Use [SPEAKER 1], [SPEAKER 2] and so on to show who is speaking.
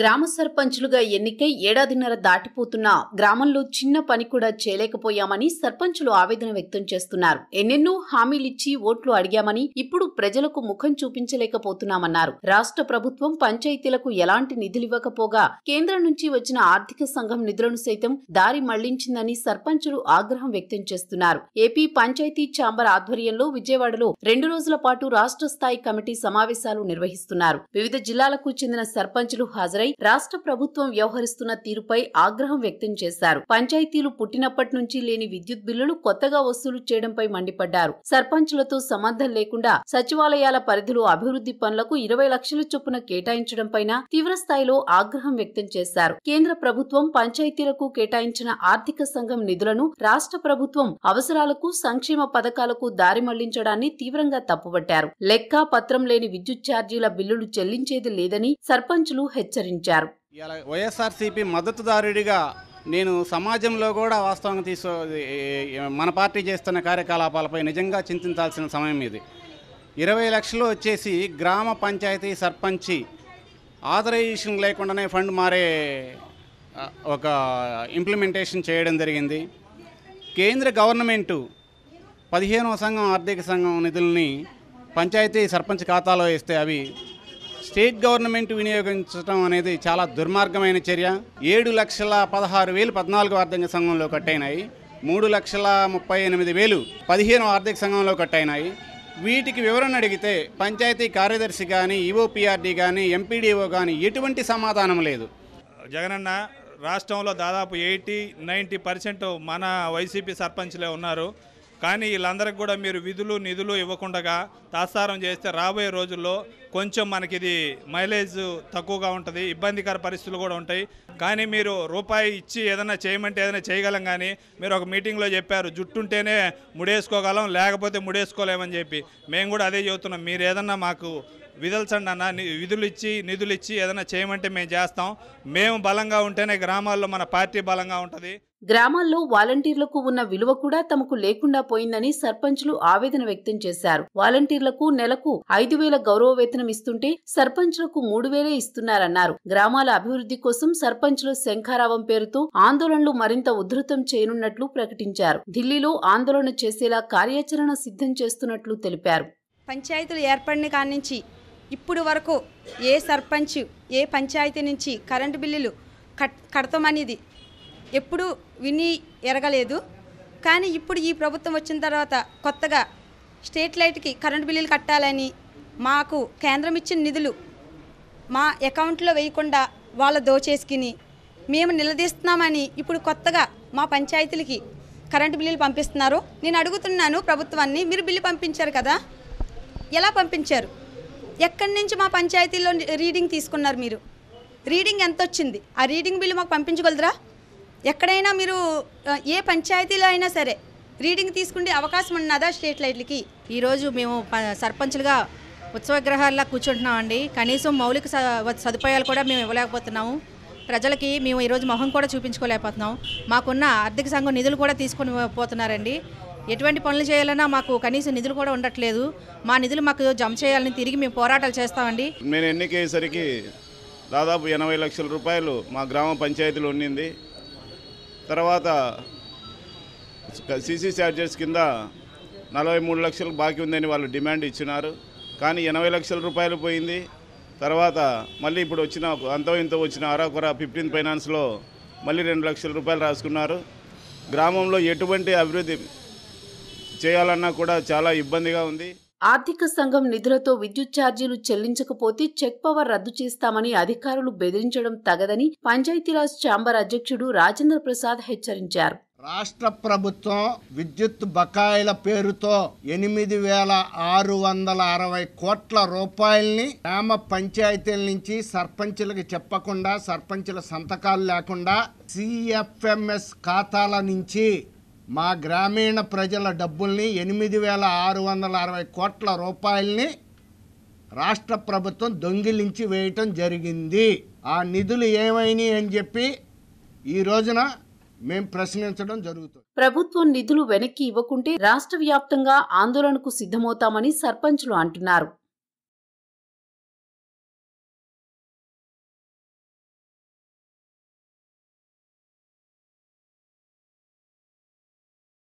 [SPEAKER 1] గ్రామ సర్పంచులుగా ఎన్నికై ఏడాదిన్నర దాటిపోతున్నా గ్రామంలో చిన్న పని కూడా చేయలేకపోయామని సర్పంచులు ఆవేదన వ్యక్తం చేస్తున్నారు ఎన్నెన్నో హామీలిచ్చి ఓట్లు అడిగామని ఇప్పుడు ప్రజలకు ముఖం చూపించలేకపోతున్నామన్నారు రాష్ట్ర ప్రభుత్వం పంచాయతీలకు ఎలాంటి నిధులివ్వకపోగా కేంద్రం నుంచి వచ్చిన ఆర్థిక సంఘం నిధులను సైతం దారి మళ్లించిందని సర్పంచులు ఆగ్రహం వ్యక్తం చేస్తున్నారు ఏపీ పంచాయతీ ఛాంబర్ ఆధ్వర్యంలో విజయవాడలో రెండు రోజుల పాటు రాష్ట్ర స్థాయి కమిటీ సమావేశాలు నిర్వహిస్తున్నారు వివిధ జిల్లాలకు చెందిన సర్పంచులు హాజరై రాష్ట్ర ప్రభుత్వం వ్యవహరిస్తున్న తీరుపై ఆగ్రహం వ్యక్తం చేశారు పంచాయతీలు పుట్టినప్పటి నుంచి లేని విద్యుత్ బిల్లులు కొత్తగా వసూలు చేయడంపై మండిపడ్డారు సర్పంచులతో సంబంధం లేకుండా సచివాలయాల పరిధిలో అభివృద్ధి పనులకు ఇరవై లక్షల చొప్పున కేటాయించడంపై తీవ్రస్థాయిలో ఆగ్రహం వ్యక్తం చేశారు కేంద్ర ప్రభుత్వం పంచాయతీలకు కేటాయించిన ఆర్థిక సంఘం నిధులను రాష్ట్ర ప్రభుత్వం అవసరాలకు సంక్షేమ పథకాలకు దారి మళ్లించడాన్ని తీవ్రంగా తప్పుబట్టారు లెక్క పత్రం లేని విద్యుత్ ఛార్జీల బిల్లులు చెల్లించేది లేదని సర్పంచులు హెచ్చరించారు
[SPEAKER 2] ప్రశ్నించారు వైఎస్ఆర్సీపీ మద్దతుదారుడిగా నేను సమాజంలో కూడా వాస్తవంగా తీసు మన పార్టీ చేస్తున్న కార్యకలాపాలపై నిజంగా చింతించాల్సిన సమయం ఇది ఇరవై లక్షలు వచ్చేసి గ్రామ పంచాయతీ సర్పంచి ఆథరైజేషన్ లేకుండానే ఫండ్ మారే ఒక ఇంప్లిమెంటేషన్ చేయడం జరిగింది కేంద్ర గవర్నమెంటు పదిహేనవ సంఘం ఆర్థిక సంఘం నిధుల్ని పంచాయతీ సర్పంచ్ ఖాతాలో వేస్తే అవి స్టేట్ గవర్నమెంట్ వినియోగించడం అనేది చాలా దుర్మార్గమైన చర్య ఏడు లక్షల పదహారు వేలు పద్నాలుగు ఆర్థిక సంఘంలో కట్టయినాయి మూడు లక్షల ముప్పై ఎనిమిది వేలు పదిహేను ఆర్థిక సంఘంలో కట్టయినాయి వీటికి వివరణ అడిగితే పంచాయతీ కార్యదర్శి కానీ ఈఓపీఆర్డీ కానీ ఎంపీడీఓ కానీ ఎటువంటి సమాధానం లేదు
[SPEAKER 3] జగనన్న రాష్ట్రంలో దాదాపు ఎయిటీ నైంటీ పర్సెంట్ మన వైసీపీ సర్పంచ్లే ఉన్నారు కానీ వీళ్ళందరికి కూడా మీరు విధులు నిధులు ఇవ్వకుండా తాత్సారం చేస్తే రాబోయే రోజుల్లో కొంచెం మనకి ఇది మైలేజ్ తక్కువగా ఉంటుంది ఇబ్బందికర పరిస్థితులు కూడా ఉంటాయి కానీ మీరు రూపాయి ఇచ్చి ఏదైనా చేయమంటే ఏదైనా చేయగలం కానీ మీరు ఒక మీటింగ్లో చెప్పారు జుట్టుంటేనే ముడేసుకోగలం లేకపోతే ముడేసుకోలేమని చెప్పి మేము కూడా అదే చెబుతున్నాం మీరు ఏదన్నా మాకు విదల్చండి అన్న విధులు ఇచ్చి నిధులు ఇచ్చి ఏదైనా చేయమంటే మేము చేస్తాం మేము బలంగా ఉంటేనే గ్రామాల్లో మన పార్టీ బలంగా ఉంటుంది
[SPEAKER 1] గ్రామాల్లో వాలంటీర్లకు ఉన్న విలువ కూడా తమకు లేకుండా పోయిందని సర్పంచ్లు ఆవేదన వ్యక్తం చేశారు వాలంటీర్లకు నెలకు ఐదు వేల గౌరవ వేతనం ఇస్తుంటే సర్పంచ్లకు మూడు వేలే ఇస్తున్నారన్నారు గ్రామాల అభివృద్ధి కోసం సర్పంచ్లు శంఖారావం పేరుతో ఆందోళనలు మరింత ఉధృతం చేయనున్నట్లు ప్రకటించారు ఢిల్లీలో ఆందోళన చేసేలా కార్యాచరణ సిద్ధం చేస్తున్నట్లు తెలిపారు
[SPEAKER 4] పంచాయతీలు ఏర్పడిన నుంచి ఇప్పుడు వరకు ఏ సర్పంచ్ ఏ పంచాయతీ నుంచి కరెంటు బిల్లులు కట్ కడతామనేది ఎప్పుడు విని ఎరగలేదు కానీ ఇప్పుడు ఈ ప్రభుత్వం వచ్చిన తర్వాత కొత్తగా స్ట్రీట్ లైట్కి కరెంటు బిల్లులు కట్టాలని మాకు కేంద్రం ఇచ్చిన నిధులు మా అకౌంట్లో వేయకుండా వాళ్ళ దోచేసుకుని మేము నిలదీస్తున్నామని ఇప్పుడు కొత్తగా మా పంచాయతీలకి కరెంటు బిల్లులు పంపిస్తున్నారు నేను అడుగుతున్నాను ప్రభుత్వాన్ని మీరు బిల్లు పంపించారు కదా ఎలా పంపించారు ఎక్కడి నుంచి మా పంచాయతీలో రీడింగ్ తీసుకున్నారు మీరు రీడింగ్ ఎంత వచ్చింది ఆ రీడింగ్ బిల్లు మాకు పంపించగలరా ఎక్కడైనా మీరు ఏ పంచాయతీలో అయినా సరే రీడింగ్ తీసుకునే అవకాశం ఉన్నదా స్ట్రీట్ లైట్లకి ఈరోజు మేము సర్పంచ్లుగా ఉత్సవగ్రహాల్లో కూర్చుంటున్నామండి కనీసం మౌలిక సదుపాయాలు కూడా మేము ఇవ్వలేకపోతున్నాము ప్రజలకి మేము ఈరోజు మొహం కూడా చూపించుకోలేకపోతున్నాం మాకున్న ఆర్థిక సంఘం నిధులు కూడా తీసుకొని పోతున్నారండి ఎటువంటి పనులు చేయాలన్నా మాకు కనీసం నిధులు కూడా ఉండట్లేదు మా నిధులు మాకు జమ చేయాలని తిరిగి మేము పోరాటాలు చేస్తామండి
[SPEAKER 5] నేను ఎన్నికయ్యేసరికి దాదాపు ఎనభై లక్షల రూపాయలు మా గ్రామ పంచాయతీలో ఉండింది తర్వాత సీసీ ఛార్జెస్ కింద నలభై మూడు లక్షలు బాకీ ఉందని వాళ్ళు డిమాండ్ ఇచ్చినారు కానీ ఎనభై లక్షల రూపాయలు పోయింది తర్వాత మళ్ళీ ఇప్పుడు వచ్చిన అంతో ఇంతో వచ్చిన అరాకొర ఫిఫ్టీన్ ఫైనాన్స్లో మళ్ళీ రెండు లక్షల రూపాయలు రాసుకున్నారు గ్రామంలో ఎటువంటి అభివృద్ధి చేయాలన్నా కూడా చాలా ఇబ్బందిగా ఉంది
[SPEAKER 1] ఆర్థిక సంఘం నిధులతో విద్యుత్ ఛార్జీలు చెల్లించకపోతే చెక్ పవర్ రద్దు చేస్తామని అధికారులు బెదిరించడం తగదని పంచాయతీరాజ్ ఛాంబర్ అధ్యక్షుడు రాజేంద్ర ప్రసాద్
[SPEAKER 2] హెచ్చరించారు రాష్ట్ర ప్రభుత్వం విద్యుత్ బకాయిల పేరుతో ఎనిమిది వేల ఆరు వందల అరవై కోట్ల రూపాయల్ని గ్రామ పంచాయతీల నుంచి సర్పంచులకు చెప్పకుండా సర్పంచుల సంతకాలు లేకుండా సిఎఫ్ఎంఎస్ ఖాతాల నుంచి మా గ్రామీణ ప్రజల డబ్బుల్ని ఎనిమిది వేల ఆరు వందల అరవై కోట్ల రూపాయల్ని రాష్ట్ర ప్రభుత్వం దొంగిలించి వేయటం జరిగింది ఆ నిధులు ఏమైనాయి అని చెప్పి ఈ రోజున
[SPEAKER 1] మేము ప్రశ్నించడం జరుగుతుంది ప్రభుత్వం నిధులు వెనక్కి ఇవ్వకుంటే రాష్ట్ర వ్యాప్తంగా ఆందోళనకు సిద్ధమవుతామని సర్పంచ్లు అంటున్నారు